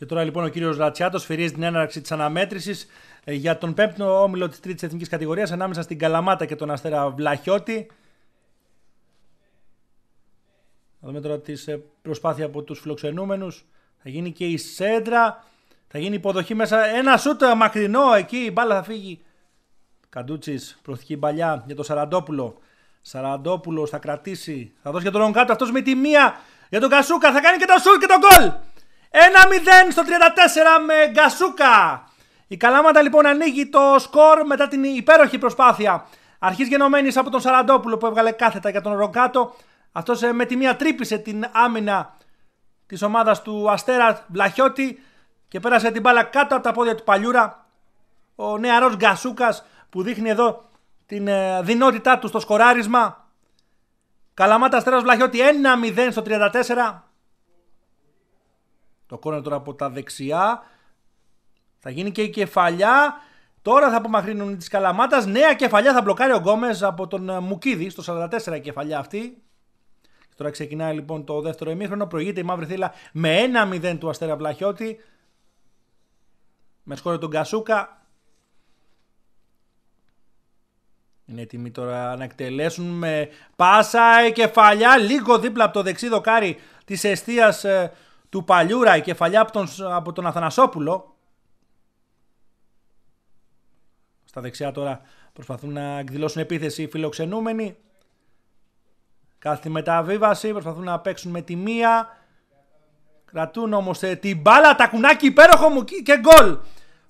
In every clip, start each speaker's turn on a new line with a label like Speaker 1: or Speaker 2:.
Speaker 1: Και τώρα λοιπόν ο κύριος Ρατσιάτος φυρίζει την έναρξη της αναμέτρησης ε, για τον πέμπτο όμιλο της τρίτης εθνικής κατηγορίας ανάμεσα στην Καλαμάτα και τον Αστέρα Βλαχιώτη. Θα δούμε τώρα τη ε, προσπάθεια από τους φιλοξενούμενους. Θα γίνει και η σέντρα. Θα γίνει υποδοχή μέσα. Ένα σούτ ε, μακρινό εκεί. Η μπάλα θα φύγει. Καντούτσι, προθική παλιά για τον Σαραντόπουλο. Σαραντόπουλος θα κρατήσει. Θα δώσει για τον Ρογκάτο. Αυτός με τη μία για τον Κασούκα. Θα κάνει και το σούτ και τον γκολ. 1-0 στο 34 με Γκασούκα. Η Καλάματα λοιπόν ανοίγει το σκορ μετά την υπέροχη προσπάθεια. Αρχής γενομένης από τον Σαραντόπουλο που έβγαλε κάθετα για τον Ρογκάτο. Αυτός ε, με τη μία τρύπησε την άμυνα της ομάδας του Αστέρα Βλαχιώτη και πέρασε την μπάλα κάτω από τα πόδια του Παλιούρα. Ο νεαρός Γκασούκας που δείχνει εδώ την ε, δυνότητά του στο σκοράρισμα. Καλαμάτα Αστέρας Βλαχιώτη 1-0 στο 34. Το κόρνερ τώρα από τα δεξιά. Θα γίνει και η κεφαλιά. Τώρα θα απομακρύνουν τη Καλαμάτας. Νέα κεφαλιά θα μπλοκάρει ο Γκόμες από τον ε, Μουκίδη στο 44 η κεφαλιά αυτή. Τώρα ξεκινάει λοιπόν το δεύτερο ημίχρονο. Προηγείται η Μαύρη Θύλα με 1-0 του Αστέρα Βλαχιώτη. Με σχόλιο τον Κασούκα. Είναι έτοιμοι τώρα να εκτελέσουν με πάσα η κεφαλιά. Λίγο δίπλα από το δεξί δοκάρι της εστίας. Ε, του Παλιούρα, η κεφαλιά από τον, από τον Αθανασόπουλο. Στα δεξιά τώρα προσπαθούν να εκδηλώσουν επίθεση οι φιλοξενούμενοι. Κάθε μεταβίβαση προσπαθούν να παίξουν με τη μία. Κρατούν όμως ε, την μπάλα, τα κουνάκι υπέροχο μου και γκολ. Ο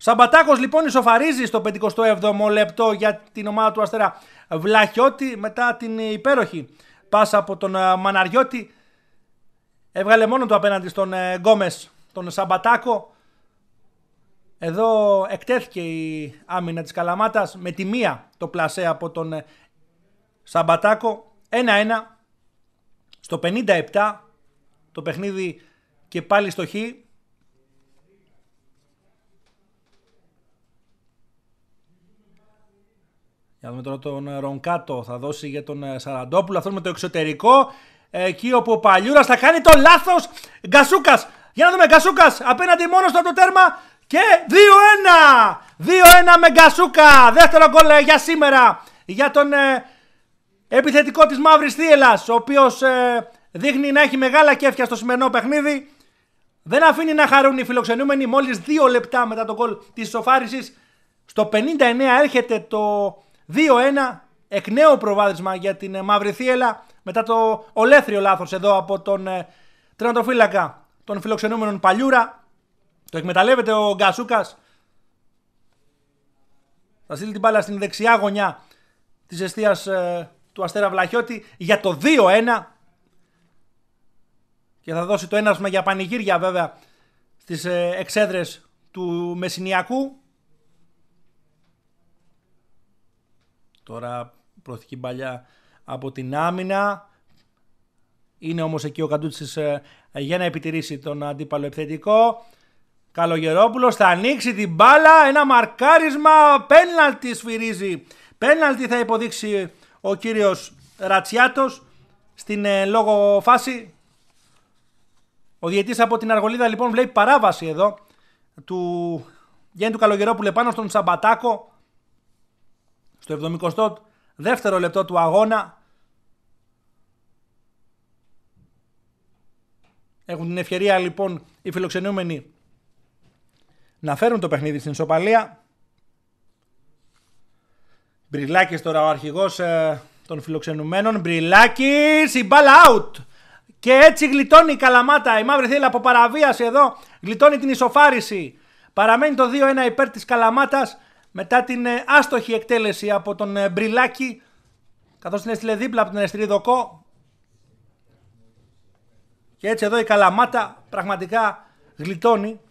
Speaker 1: Σαμπατάκος λοιπόν ισοφαρίζει στο 57ο λεπτό για την ομάδα του Αστέρα Βλαχιώτη μετά την υπέροχη πάσα από τον ε, Μαναριώτη Έβγαλε μόνο του απέναντι στον ε, Γκόμες, τον Σαμπατάκο. Εδώ εκτέθηκε η άμυνα της Καλαμάτας με τη μία το πλασέ από τον ε, Σαμπατάκο. 1-1 στο 57 το παιχνίδι και πάλι στο Χ. Για να δούμε τώρα τον ε, Ρονκάτο θα δώσει για τον Σαραντόπουλο. Αυτό με το εξωτερικό. Εκεί όπου ο Παλιούρας θα κάνει το λάθος. Γκασούκας. Για να δούμε, Γκασούκας απέναντι μόνος στο το τέρμα. Και 2-1! 2-1 με Γκασούκα. Δεύτερο γκολ ε, για σήμερα. Για τον ε, επιθετικό της Μαύρης Θύελας. Ο οποίος ε, δείχνει να έχει μεγάλα κέφια στο σημερινό παιχνίδι. Δεν αφήνει να χαρούν οι φιλοξενούμενοι. Μόλις 2 λεπτά μετά τον γκολ της Σοφάρηση. Στο 59 έρχεται το 2-1 εκ νέου προβάδισμα για την ε, Μαύρη Θύελα μετά το ολέθριο λάθος εδώ από τον ε, των φιλοξενούμενων Παλιούρα. Το εκμεταλλεύεται ο Γκασούκας. Θα στείλει την μπάλα στην δεξιά γωνιά της εστίας ε, του Αστέρα Βλαχιώτη για το 2-1 και θα δώσει το ένασμα για πανηγύρια βέβαια στις ε, εξέδρες του Μεσσηνιακού. Τώρα προωθική παλιά από την άμυνα. Είναι όμως εκεί ο Καντούτσης ε, για να επιτηρήσει τον αντίπαλο επιθετικό. Καλογερόπουλος θα ανοίξει την μπάλα, ένα μαρκάρισμα, πέναλτι σφυρίζει. Πέναλτι θα υποδείξει ο κύριος Ρατσιάτος στην ε, λόγο φάση. Ο διαιτής από την Αργολίδα λοιπόν βλέπει παράβαση εδώ του Γιάννη του Καλογερόπουλου πάνω στον Σαμπατάκο στο 70 δεύτερο λεπτό του αγώνα. Έχουν την ευκαιρία λοιπόν οι φιλοξενούμενοι να φέρουν το παιχνίδι στην σοπαλία. Μπριλάκης τώρα ο αρχηγός ε, των φιλοξενουμένων. Μπριλάκης, η μπάλα out. Και έτσι γλιτώνει η Καλαμάτα. Η Μαύρη Θήλα από παραβίαση εδώ γλιτώνει την ισοφάριση. Παραμένει το 2-1 υπέρ της Καλαμάτας μετά την ε, άστοχη εκτέλεση από τον ε, Μπριλάκη καθώς την έστειλε δίπλα από τον Εστρίδοκο και έτσι εδώ η Καλαμάτα πραγματικά γλιτώνει